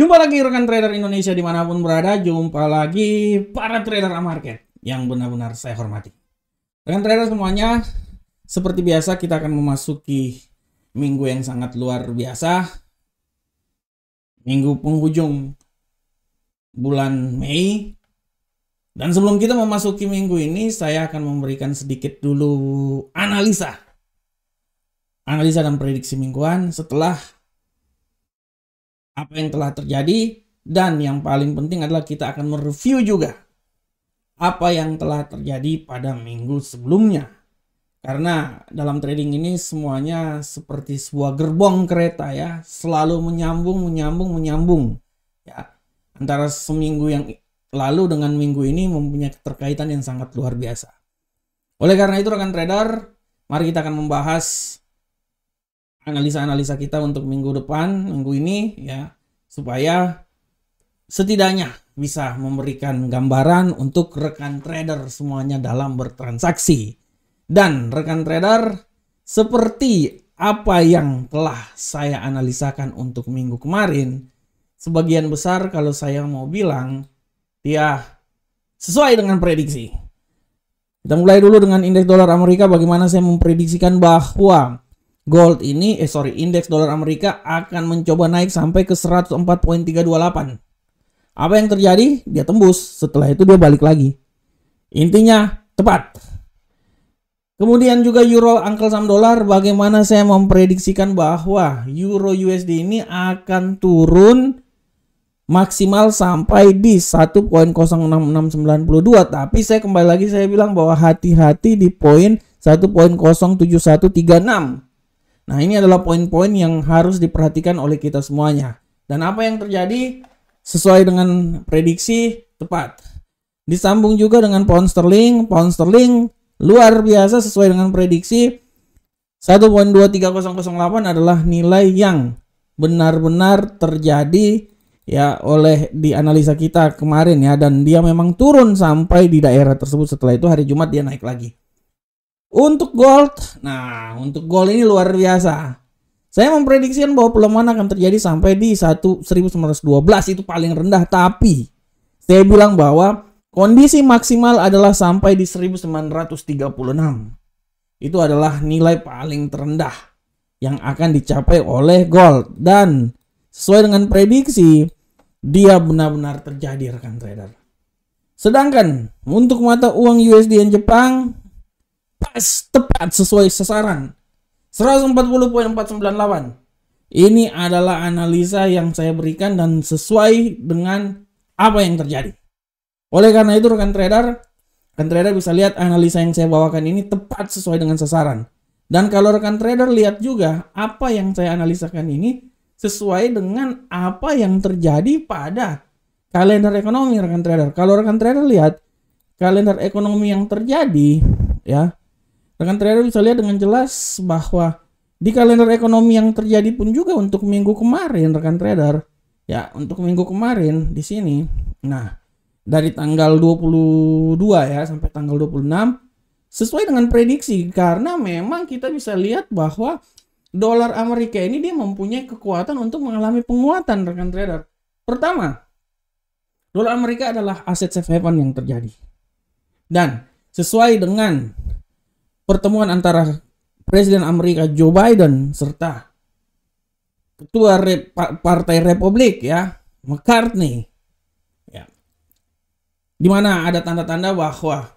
Jumpa lagi rekan trader Indonesia dimanapun berada, jumpa lagi para trader market yang benar-benar saya hormati. Rekan trader semuanya, seperti biasa kita akan memasuki minggu yang sangat luar biasa. Minggu penghujung bulan Mei. Dan sebelum kita memasuki minggu ini, saya akan memberikan sedikit dulu analisa. Analisa dan prediksi mingguan setelah apa yang telah terjadi dan yang paling penting adalah kita akan mereview juga apa yang telah terjadi pada minggu sebelumnya. Karena dalam trading ini semuanya seperti sebuah gerbong kereta ya, selalu menyambung, menyambung, menyambung. Ya, antara seminggu yang lalu dengan minggu ini mempunyai keterkaitan yang sangat luar biasa. Oleh karena itu rekan trader, mari kita akan membahas analisa-analisa kita untuk minggu depan, minggu ini ya, supaya setidaknya bisa memberikan gambaran untuk rekan trader semuanya dalam bertransaksi. Dan rekan trader seperti apa yang telah saya analisakan untuk minggu kemarin, sebagian besar kalau saya mau bilang ya, sesuai dengan prediksi. Kita mulai dulu dengan indeks dolar Amerika bagaimana saya memprediksikan bahwa gold ini eh sorry indeks dolar Amerika akan mencoba naik sampai ke 104.328. Apa yang terjadi? Dia tembus, setelah itu dia balik lagi. Intinya tepat. Kemudian juga euro angkel sam dolar bagaimana saya memprediksikan bahwa euro USD ini akan turun maksimal sampai di 1.06692 tapi saya kembali lagi saya bilang bahwa hati-hati di poin 1.07136 Nah, ini adalah poin-poin yang harus diperhatikan oleh kita semuanya. Dan apa yang terjadi sesuai dengan prediksi tepat. Disambung juga dengan pound sterling, pound sterling luar biasa sesuai dengan prediksi 1.23008 adalah nilai yang benar-benar terjadi ya oleh di analisa kita kemarin ya dan dia memang turun sampai di daerah tersebut setelah itu hari Jumat dia naik lagi. Untuk gold, nah untuk gold ini luar biasa. Saya memprediksikan bahwa pelemahan akan terjadi sampai di 1912 itu paling rendah. Tapi saya bilang bahwa kondisi maksimal adalah sampai di 1936. Itu adalah nilai paling terendah yang akan dicapai oleh gold. Dan sesuai dengan prediksi, dia benar-benar terjadi rekan trader. Sedangkan untuk mata uang USD dan Jepang pas tepat sesuai sasaran. 140.498. Ini adalah analisa yang saya berikan dan sesuai dengan apa yang terjadi. Oleh karena itu rekan trader, rekan trader bisa lihat analisa yang saya bawakan ini tepat sesuai dengan sasaran. Dan kalau rekan trader lihat juga apa yang saya analisakan ini sesuai dengan apa yang terjadi pada kalender ekonomi rekan trader. Kalau rekan trader lihat kalender ekonomi yang terjadi ya Rekan trader bisa lihat dengan jelas bahwa di kalender ekonomi yang terjadi pun juga untuk minggu kemarin rekan trader ya untuk minggu kemarin di sini nah dari tanggal 22 ya sampai tanggal 26 sesuai dengan prediksi karena memang kita bisa lihat bahwa dolar Amerika ini dia mempunyai kekuatan untuk mengalami penguatan rekan trader pertama dolar Amerika adalah aset safe haven yang terjadi dan sesuai dengan pertemuan antara Presiden Amerika Joe Biden serta Ketua Rep Partai Republik ya McCartney ya di mana ada tanda-tanda bahwa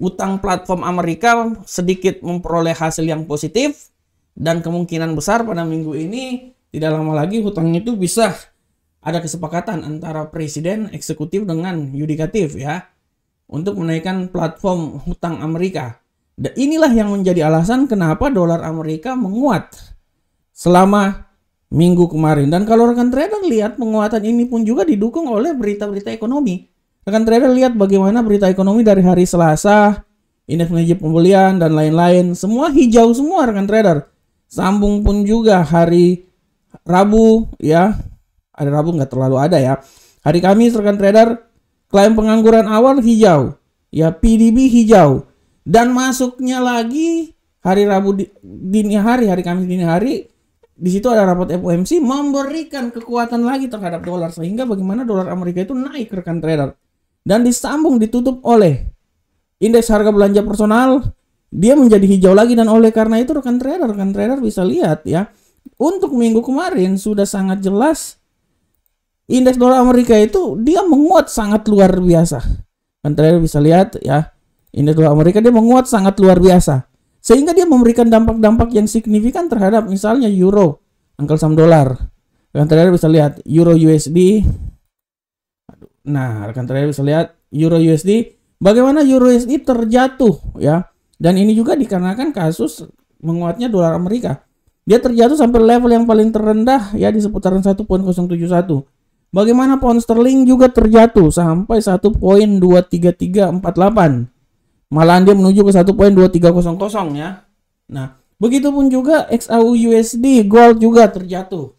utang platform Amerika sedikit memperoleh hasil yang positif dan kemungkinan besar pada minggu ini tidak lama lagi hutang itu bisa ada kesepakatan antara presiden eksekutif dengan yudikatif ya untuk menaikkan platform hutang Amerika Inilah yang menjadi alasan kenapa dolar Amerika menguat selama minggu kemarin. Dan kalau rekan trader lihat penguatan ini pun juga didukung oleh berita-berita ekonomi. Rekan trader lihat bagaimana berita ekonomi dari hari Selasa, indeks manajer pembelian dan lain-lain. Semua hijau semua rekan trader. Sambung pun juga hari Rabu ya. hari Rabu nggak terlalu ada ya. Hari Kamis rekan trader klaim pengangguran awal hijau. Ya PDB hijau dan masuknya lagi hari Rabu di, dini hari, hari Kamis dini hari, di situ ada rapat FOMC memberikan kekuatan lagi terhadap dolar sehingga bagaimana dolar Amerika itu naik rekan trader dan disambung ditutup oleh indeks harga belanja personal dia menjadi hijau lagi dan oleh karena itu rekan trader rekan trader bisa lihat ya untuk minggu kemarin sudah sangat jelas indeks dolar Amerika itu dia menguat sangat luar biasa rekan trader bisa lihat ya ini dolar Amerika dia menguat sangat luar biasa sehingga dia memberikan dampak-dampak yang signifikan terhadap misalnya euro angkel saham dolar rekan trader bisa lihat euro USD nah rekan trader bisa lihat euro USD bagaimana euro USD terjatuh ya dan ini juga dikarenakan kasus menguatnya dolar Amerika dia terjatuh sampai level yang paling terendah ya di seputaran 1.071 Bagaimana pound sterling juga terjatuh sampai 1.23348 Malahan dia menuju ke 1.2300 ya. Nah, begitupun juga XAU USD gold juga terjatuh.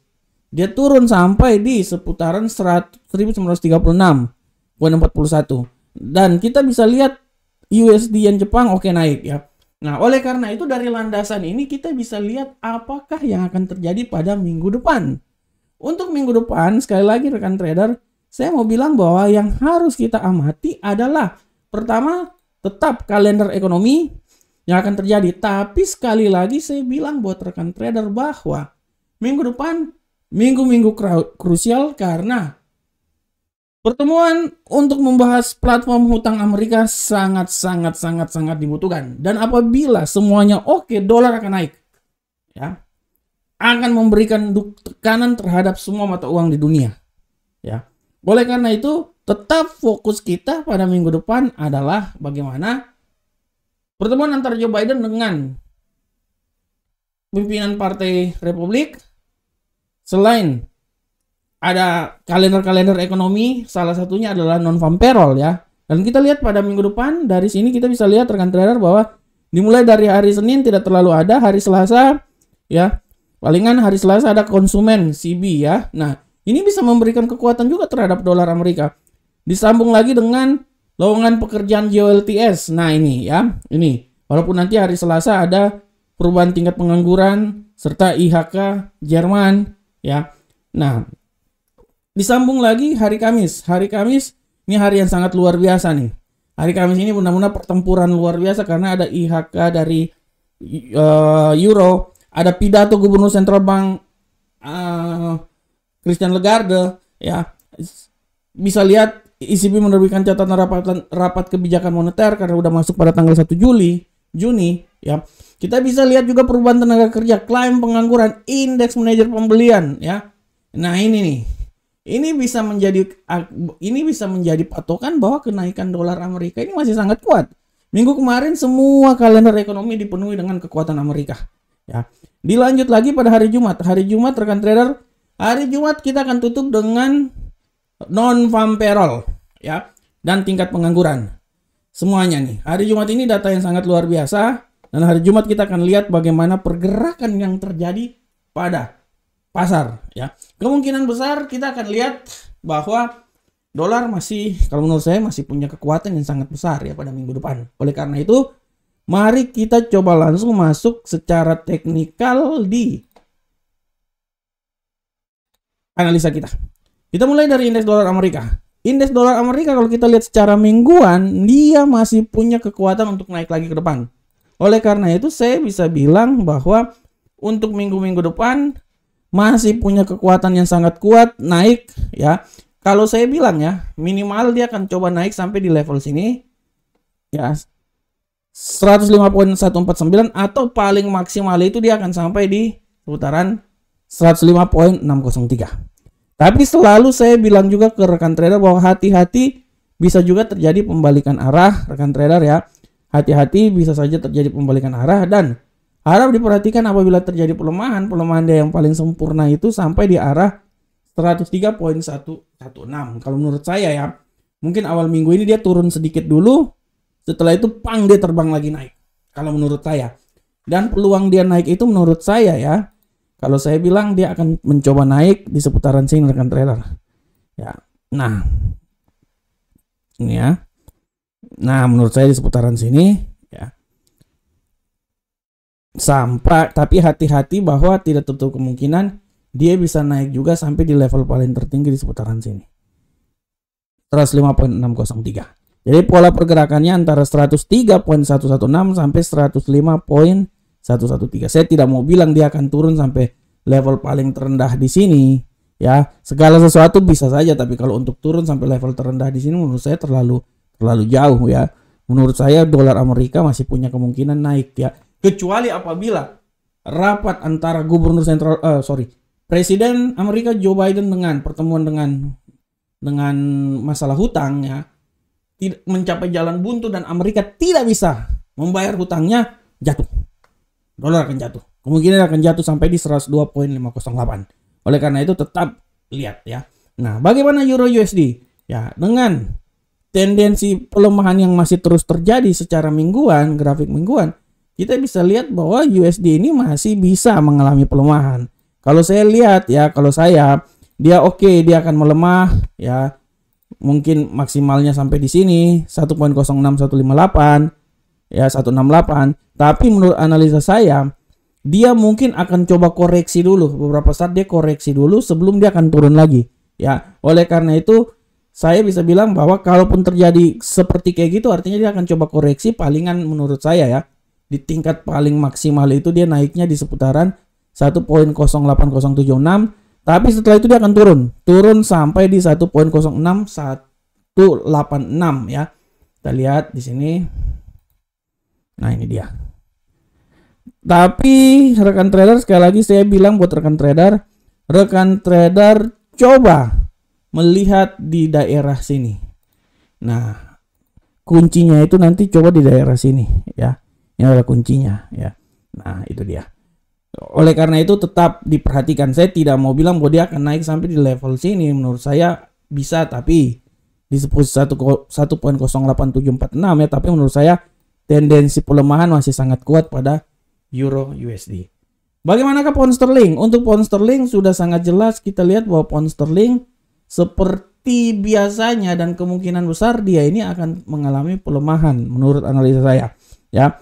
Dia turun sampai di seputaran 1936.41. Dan kita bisa lihat USD yang Jepang oke okay, naik ya. Nah, oleh karena itu dari landasan ini kita bisa lihat apakah yang akan terjadi pada minggu depan. Untuk minggu depan, sekali lagi rekan trader, saya mau bilang bahwa yang harus kita amati adalah pertama tetap kalender ekonomi yang akan terjadi. Tapi sekali lagi saya bilang buat rekan trader bahwa minggu depan minggu-minggu krusial karena pertemuan untuk membahas platform hutang Amerika sangat sangat sangat sangat dibutuhkan dan apabila semuanya oke dolar akan naik ya akan memberikan tekanan terhadap semua mata uang di dunia ya Oleh karena itu tetap fokus kita pada minggu depan adalah bagaimana pertemuan antara Joe Biden dengan pimpinan Partai Republik selain ada kalender-kalender ekonomi salah satunya adalah non farm payroll ya dan kita lihat pada minggu depan dari sini kita bisa lihat rekan trader bahwa dimulai dari hari Senin tidak terlalu ada hari Selasa ya palingan hari Selasa ada konsumen CB ya nah ini bisa memberikan kekuatan juga terhadap dolar Amerika Disambung lagi dengan lowongan pekerjaan JOLTS. Nah ini ya, ini. Walaupun nanti hari Selasa ada perubahan tingkat pengangguran serta IHK Jerman ya. Nah, disambung lagi hari Kamis. Hari Kamis ini hari yang sangat luar biasa nih. Hari Kamis ini benar-benar pertempuran luar biasa karena ada IHK dari uh, Euro, ada pidato Gubernur Sentral Bank uh, Christian Lagarde ya. Bisa lihat ECB menerbitkan catatan rapat rapat kebijakan moneter karena udah masuk pada tanggal 1 Juli, Juni ya. Kita bisa lihat juga perubahan tenaga kerja, klaim pengangguran, indeks manajer pembelian ya. Nah, ini nih. Ini bisa menjadi ini bisa menjadi patokan bahwa kenaikan dolar Amerika ini masih sangat kuat. Minggu kemarin semua kalender ekonomi dipenuhi dengan kekuatan Amerika ya. Dilanjut lagi pada hari Jumat. Hari Jumat rekan trader, hari Jumat kita akan tutup dengan non farm payroll ya dan tingkat pengangguran. Semuanya nih. Hari Jumat ini data yang sangat luar biasa dan hari Jumat kita akan lihat bagaimana pergerakan yang terjadi pada pasar ya. Kemungkinan besar kita akan lihat bahwa dolar masih kalau menurut saya masih punya kekuatan yang sangat besar ya pada minggu depan. Oleh karena itu, mari kita coba langsung masuk secara teknikal di analisa kita. Kita mulai dari indeks dolar Amerika. Indeks dolar Amerika kalau kita lihat secara mingguan, dia masih punya kekuatan untuk naik lagi ke depan. Oleh karena itu saya bisa bilang bahwa untuk minggu-minggu depan masih punya kekuatan yang sangat kuat naik ya. Kalau saya bilang ya, minimal dia akan coba naik sampai di level sini. Ya. 105.149 atau paling maksimal itu dia akan sampai di putaran 105.603. Tapi selalu saya bilang juga ke rekan trader bahwa hati-hati bisa juga terjadi pembalikan arah rekan trader ya. Hati-hati bisa saja terjadi pembalikan arah dan harap diperhatikan apabila terjadi pelemahan, pelemahan dia yang paling sempurna itu sampai di arah 103.116 kalau menurut saya ya. Mungkin awal minggu ini dia turun sedikit dulu, setelah itu pang dia terbang lagi naik kalau menurut saya. Dan peluang dia naik itu menurut saya ya kalau saya bilang dia akan mencoba naik di seputaran sini dengan trailer. Ya. Nah. Ini ya. Nah, menurut saya di seputaran sini ya. Sampai tapi hati-hati bahwa tidak tentu kemungkinan dia bisa naik juga sampai di level paling tertinggi di seputaran sini. 105.603. Jadi pola pergerakannya antara 103.116 sampai 105. 113. Saya tidak mau bilang dia akan turun sampai level paling terendah di sini ya. Segala sesuatu bisa saja tapi kalau untuk turun sampai level terendah di sini menurut saya terlalu terlalu jauh ya. Menurut saya dolar Amerika masih punya kemungkinan naik ya. Kecuali apabila rapat antara gubernur sentral uh, sorry presiden Amerika Joe Biden dengan pertemuan dengan dengan masalah hutang ya tidak mencapai jalan buntu dan Amerika tidak bisa membayar hutangnya jatuh dolar akan jatuh. Kemungkinan akan jatuh sampai di 102.508. Oleh karena itu tetap lihat ya. Nah, bagaimana euro USD? Ya, dengan tendensi pelemahan yang masih terus terjadi secara mingguan, grafik mingguan, kita bisa lihat bahwa USD ini masih bisa mengalami pelemahan. Kalau saya lihat ya, kalau saya dia oke, okay, dia akan melemah ya. Mungkin maksimalnya sampai di sini 1.06158 ya 168 tapi menurut analisa saya dia mungkin akan coba koreksi dulu beberapa saat dia koreksi dulu sebelum dia akan turun lagi ya oleh karena itu saya bisa bilang bahwa kalaupun terjadi seperti kayak gitu artinya dia akan coba koreksi palingan menurut saya ya di tingkat paling maksimal itu dia naiknya di seputaran 1.08076 tapi setelah itu dia akan turun turun sampai di 1.06186 ya kita lihat di sini Nah ini dia. Tapi rekan trader sekali lagi saya bilang buat rekan trader, rekan trader coba melihat di daerah sini. Nah kuncinya itu nanti coba di daerah sini ya. Ini adalah kuncinya ya. Nah itu dia. Oleh karena itu tetap diperhatikan. Saya tidak mau bilang bahwa dia akan naik sampai di level sini. Menurut saya bisa tapi di 1.08746 ya. Tapi menurut saya tendensi pelemahan masih sangat kuat pada euro USD. Bagaimanakah pound sterling? Untuk pound sterling sudah sangat jelas kita lihat bahwa pound sterling seperti biasanya dan kemungkinan besar dia ini akan mengalami pelemahan menurut analisa saya ya.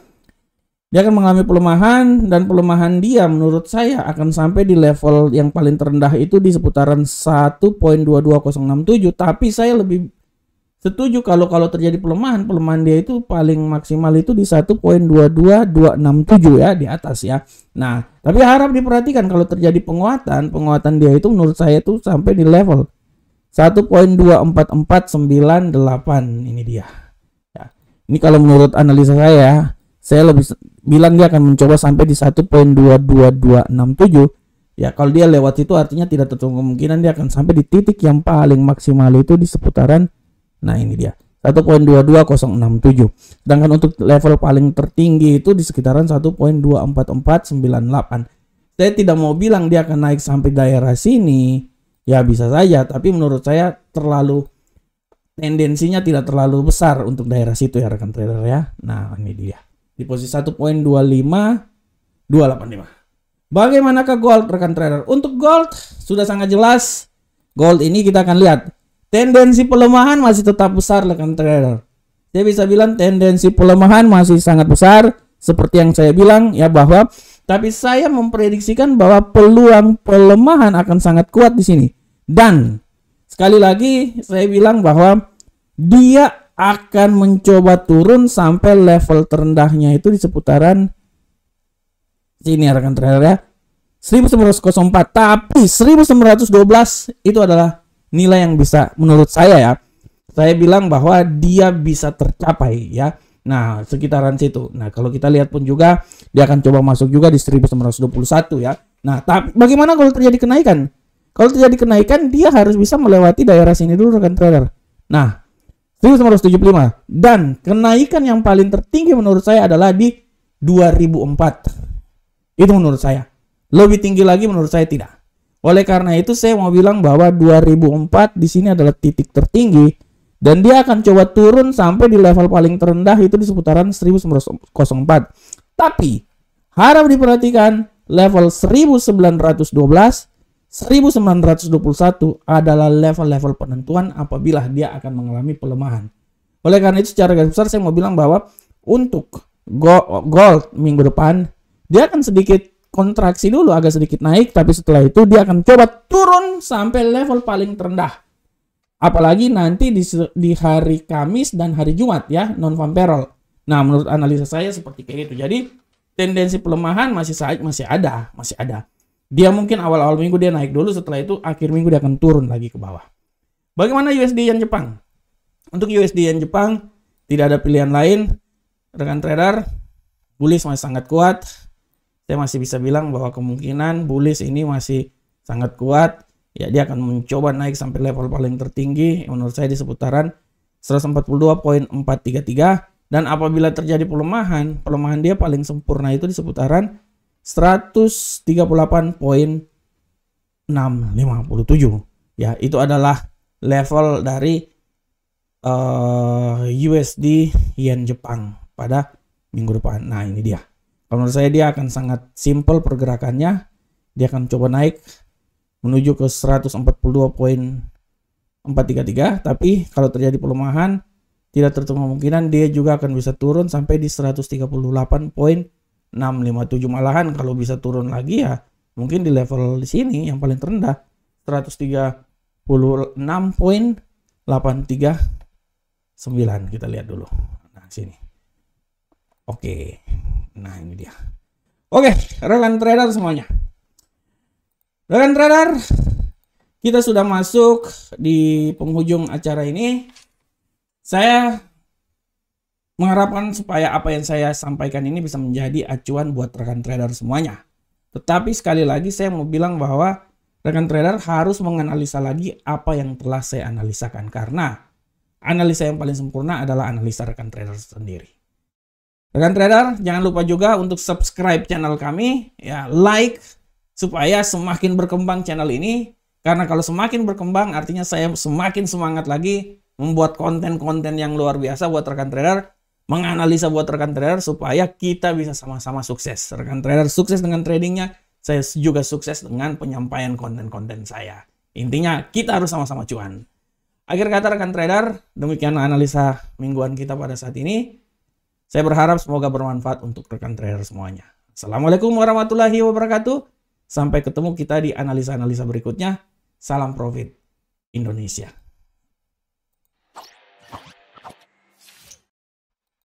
Dia akan mengalami pelemahan dan pelemahan dia menurut saya akan sampai di level yang paling terendah itu di seputaran 1.22067 tapi saya lebih setuju kalau kalau terjadi pelemahan pelemahan dia itu paling maksimal itu di 1.22267 ya di atas ya nah tapi harap diperhatikan kalau terjadi penguatan penguatan dia itu menurut saya itu sampai di level 1.24498 ini dia ya. ini kalau menurut analisa saya ya, saya lebih bilang dia akan mencoba sampai di 1.22267 Ya kalau dia lewat itu artinya tidak tertutup kemungkinan dia akan sampai di titik yang paling maksimal itu di seputaran Nah, ini dia. 1.22067. Sedangkan untuk level paling tertinggi itu di sekitaran 1.24498. Saya tidak mau bilang dia akan naik sampai daerah sini. Ya bisa saja, tapi menurut saya terlalu tendensinya tidak terlalu besar untuk daerah situ ya rekan trader ya. Nah, ini dia. Di posisi 1.25 285. Bagaimanakah gold rekan trader? Untuk gold sudah sangat jelas. Gold ini kita akan lihat Tendensi pelemahan masih tetap besar rekan trader. Saya bisa bilang tendensi pelemahan masih sangat besar seperti yang saya bilang ya bahwa tapi saya memprediksikan bahwa peluang pelemahan akan sangat kuat di sini. Dan sekali lagi saya bilang bahwa dia akan mencoba turun sampai level terendahnya itu di seputaran sini ya, rekan trader ya. 1904 tapi 1912 itu adalah nilai yang bisa menurut saya ya saya bilang bahwa dia bisa tercapai ya nah sekitaran situ nah kalau kita lihat pun juga dia akan coba masuk juga di 1921 ya nah tapi bagaimana kalau terjadi kenaikan kalau terjadi kenaikan dia harus bisa melewati daerah sini dulu rekan trader nah 1975 dan kenaikan yang paling tertinggi menurut saya adalah di 2004 itu menurut saya lebih tinggi lagi menurut saya tidak oleh karena itu saya mau bilang bahwa 2004 di sini adalah titik tertinggi dan dia akan coba turun sampai di level paling terendah itu di seputaran 1904. Tapi harap diperhatikan level 1912 1921 adalah level-level penentuan apabila dia akan mengalami pelemahan. Oleh karena itu secara garis besar saya mau bilang bahwa untuk gold minggu depan dia akan sedikit kontraksi dulu agak sedikit naik tapi setelah itu dia akan coba turun sampai level paling terendah apalagi nanti di, di hari Kamis dan hari Jumat ya non farm payroll nah menurut analisa saya seperti kayak gitu jadi tendensi pelemahan masih saat masih ada masih ada dia mungkin awal-awal minggu dia naik dulu setelah itu akhir minggu dia akan turun lagi ke bawah bagaimana USD yang Jepang untuk USD yang Jepang tidak ada pilihan lain rekan trader bullish masih sangat kuat saya masih bisa bilang bahwa kemungkinan bullish ini masih sangat kuat. Ya, dia akan mencoba naik sampai level paling tertinggi menurut saya di seputaran 142.433 dan apabila terjadi pelemahan, pelemahan dia paling sempurna itu di seputaran 138.657. Ya, itu adalah level dari uh, eh, USD Yen Jepang pada minggu depan. Nah, ini dia. Kalau menurut saya dia akan sangat simple pergerakannya. Dia akan coba naik menuju ke 142.433 tapi kalau terjadi pelemahan tidak tertutup kemungkinan dia juga akan bisa turun sampai di 138.657 malahan kalau bisa turun lagi ya mungkin di level di sini yang paling terendah 136.839 kita lihat dulu nah sini oke Nah, ini dia. Oke, rekan trader semuanya. Rekan trader, kita sudah masuk di penghujung acara ini. Saya mengharapkan supaya apa yang saya sampaikan ini bisa menjadi acuan buat rekan trader semuanya. Tetapi sekali lagi saya mau bilang bahwa rekan trader harus menganalisa lagi apa yang telah saya analisakan karena analisa yang paling sempurna adalah analisa rekan trader sendiri. Rekan trader, jangan lupa juga untuk subscribe channel kami, ya like supaya semakin berkembang channel ini. Karena kalau semakin berkembang, artinya saya semakin semangat lagi membuat konten-konten yang luar biasa buat rekan trader, menganalisa buat rekan trader supaya kita bisa sama-sama sukses. Rekan trader sukses dengan tradingnya, saya juga sukses dengan penyampaian konten-konten saya. Intinya kita harus sama-sama cuan. Akhir kata rekan trader, demikian analisa mingguan kita pada saat ini. Saya berharap semoga bermanfaat untuk rekan trader semuanya. Assalamualaikum warahmatullahi wabarakatuh. Sampai ketemu kita di analisa-analisa berikutnya. Salam profit Indonesia.